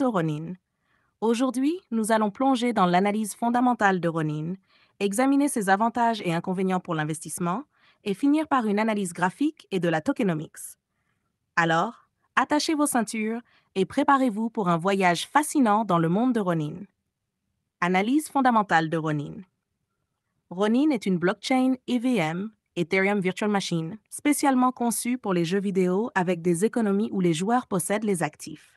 Ronin. Aujourd'hui, nous allons plonger dans l'analyse fondamentale de Ronin, examiner ses avantages et inconvénients pour l'investissement et finir par une analyse graphique et de la tokenomics. Alors, attachez vos ceintures et préparez-vous pour un voyage fascinant dans le monde de Ronin. Analyse fondamentale de Ronin. Ronin est une blockchain EVM, Ethereum Virtual Machine, spécialement conçue pour les jeux vidéo avec des économies où les joueurs possèdent les actifs.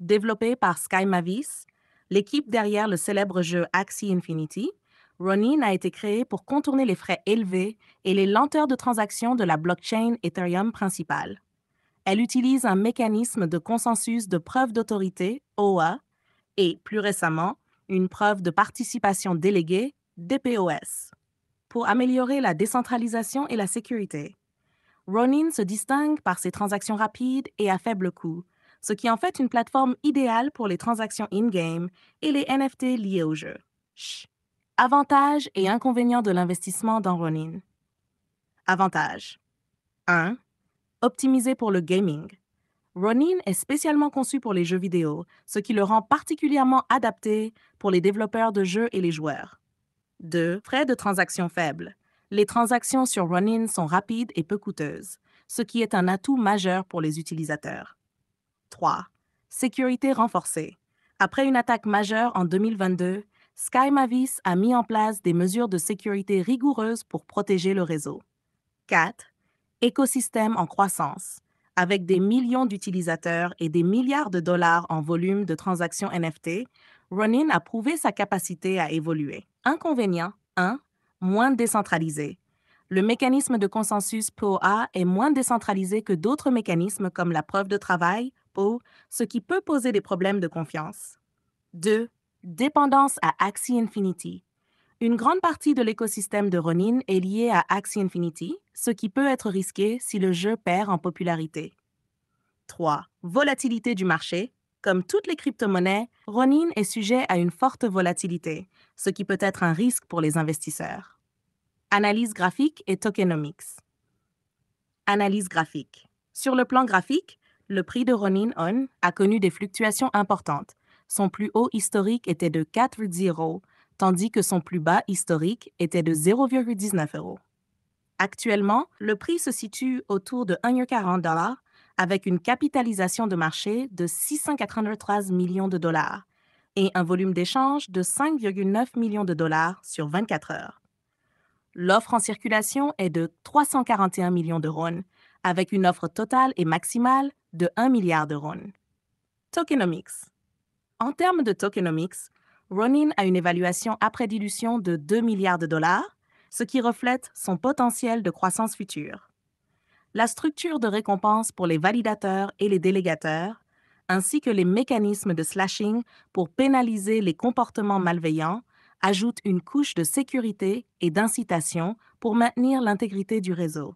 Développé par Sky Mavis, l'équipe derrière le célèbre jeu Axie Infinity, Ronin a été créé pour contourner les frais élevés et les lenteurs de transaction de la blockchain Ethereum principale. Elle utilise un mécanisme de consensus de preuve d'autorité, OA, et, plus récemment, une preuve de participation déléguée, DPoS, pour améliorer la décentralisation et la sécurité. Ronin se distingue par ses transactions rapides et à faible coût, ce qui en fait une plateforme idéale pour les transactions in-game et les NFT liés au jeu. Avantages et inconvénients de l'investissement dans Ronin. Avantages 1. Optimisé pour le gaming. Ronin est spécialement conçu pour les jeux vidéo, ce qui le rend particulièrement adapté pour les développeurs de jeux et les joueurs. 2. Frais de transaction faibles. Les transactions sur Ronin sont rapides et peu coûteuses, ce qui est un atout majeur pour les utilisateurs. 3. Sécurité renforcée. Après une attaque majeure en 2022, SkyMavis a mis en place des mesures de sécurité rigoureuses pour protéger le réseau. 4. Écosystème en croissance. Avec des millions d'utilisateurs et des milliards de dollars en volume de transactions NFT, Ronin a prouvé sa capacité à évoluer. Inconvénient 1. Moins décentralisé. Le mécanisme de consensus POA est moins décentralisé que d'autres mécanismes comme la preuve de travail, ce qui peut poser des problèmes de confiance. 2. Dépendance à Axie Infinity. Une grande partie de l'écosystème de Ronin est liée à Axie Infinity, ce qui peut être risqué si le jeu perd en popularité. 3. Volatilité du marché. Comme toutes les crypto-monnaies, Ronin est sujet à une forte volatilité, ce qui peut être un risque pour les investisseurs. Analyse graphique et tokenomics. Analyse graphique. Sur le plan graphique, le prix de Ronin On a connu des fluctuations importantes. Son plus haut historique était de 4,0 euros, tandis que son plus bas historique était de 0,19 euros. Actuellement, le prix se situe autour de 1,40 avec une capitalisation de marché de 683 millions de dollars et un volume d'échange de 5,9 millions de dollars sur 24 heures. L'offre en circulation est de 341 millions de RON, avec une offre totale et maximale de 1 milliard de RON. Tokenomics. En termes de tokenomics, Ronin a une évaluation après dilution de 2 milliards de dollars, ce qui reflète son potentiel de croissance future. La structure de récompense pour les validateurs et les délégateurs, ainsi que les mécanismes de slashing pour pénaliser les comportements malveillants, ajoutent une couche de sécurité et d'incitation pour maintenir l'intégrité du réseau.